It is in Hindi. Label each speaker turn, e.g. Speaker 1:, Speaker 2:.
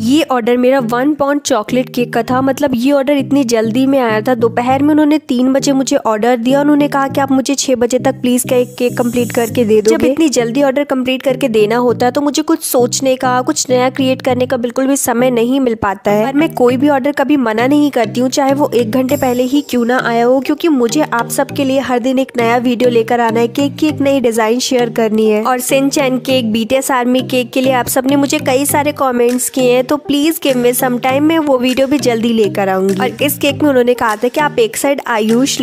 Speaker 1: ये ऑर्डर मेरा वन पाउंड चॉकलेट केक का था मतलब ये ऑर्डर इतनी जल्दी में आया था दोपहर में उन्होंने तीन बजे मुझे ऑर्डर दिया उन्होंने कहा कि आप मुझे छः बजे तक प्लीज़ केक केक कंप्लीट करके दे दो जब इतनी जल्दी ऑर्डर कंप्लीट करके देना होता है तो मुझे कुछ सोचने का कुछ नया क्रिएट करने का बिल्कुल भी समय नहीं मिल पाता है और मैं कोई भी ऑर्डर कभी मना नहीं करती हूँ चाहे वो एक घंटे पहले ही क्यों ना आया हो क्योंकि मुझे आप सबके लिए हर दिन एक नया वीडियो लेकर आना है केक की एक नई डिज़ाइन शेयर करनी है और सिंच केक बीटीएस आर्मी केक के लिए आप सबने मुझे कई सारे कॉमेंट्स किए हैं है तो please give me some time मैं वो वीडियो भी जल्दी लेकर आऊंगी और इस केक में उन्होंने कहा था कि आप
Speaker 2: एक साइड आयुष